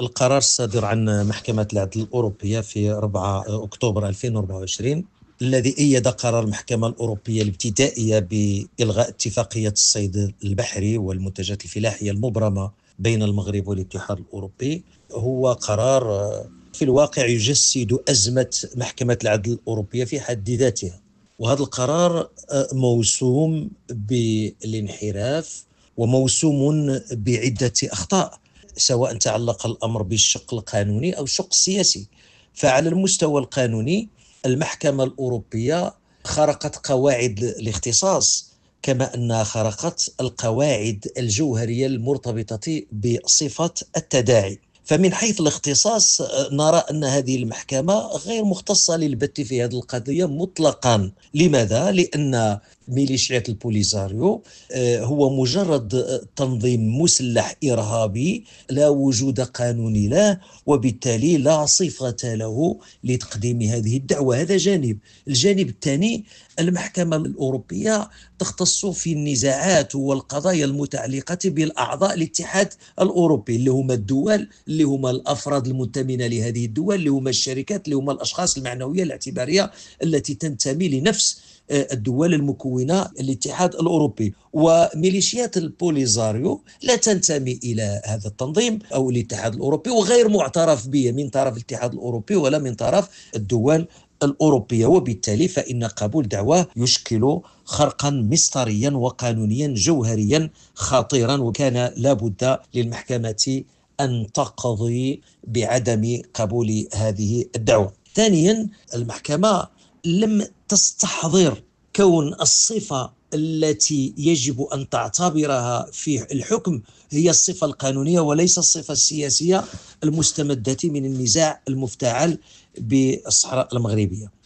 القرار الصادر عن محكمة العدل الأوروبية في 4 أكتوبر 2024 الذي أيد قرار المحكمة الأوروبية الابتدائية بإلغاء اتفاقية الصيد البحري والمنتجات الفلاحية المبرمة بين المغرب والاتحاد الأوروبي هو قرار في الواقع يجسد أزمة محكمة العدل الأوروبية في حد ذاتها وهذا القرار موسوم بالانحراف وموسوم بعدة أخطاء سواء تعلق الامر بالشق القانوني او الشق السياسي فعلى المستوى القانوني المحكمه الاوروبيه خرقت قواعد الاختصاص كما انها خرقت القواعد الجوهريه المرتبطه بصفه التداعي فمن حيث الاختصاص آه، نرى ان هذه المحكمه غير مختصه للبت في هذه القضيه مطلقا، لماذا؟ لان ميليشيات البوليزاريو آه، هو مجرد آه، تنظيم مسلح إرهابي لا وجود قانوني له وبالتالي لا صفة له لتقديم هذه الدعوة هذا جانب الجانب الثاني المحكمة الأوروبية تختص في النزاعات والقضايا المتعلقة بالأعضاء الاتحاد الأوروبي اللي هما الدول اللي هما الأفراد المنتمين لهذه الدول اللي هما الشركات اللي هما الأشخاص المعنوية الاعتبارية التي تنتمي لنفس آه، الدول المكونة الاتحاد الأوروبي وميليشيات البوليزاريو لا تنتمي إلى هذا التنظيم أو الاتحاد الأوروبي وغير معترف به من طرف الاتحاد الأوروبي ولا من طرف الدول الأوروبية وبالتالي فإن قبول دعوة يشكل خرقا مسطريا وقانونيا جوهريا خطيرا وكان لابد للمحكمة أن تقضي بعدم قبول هذه الدعوة ثانيا المحكمة لم تستحضر كون الصفه التي يجب ان تعتبرها في الحكم هي الصفه القانونيه وليس الصفه السياسيه المستمده من النزاع المفتعل بالصحراء المغربيه.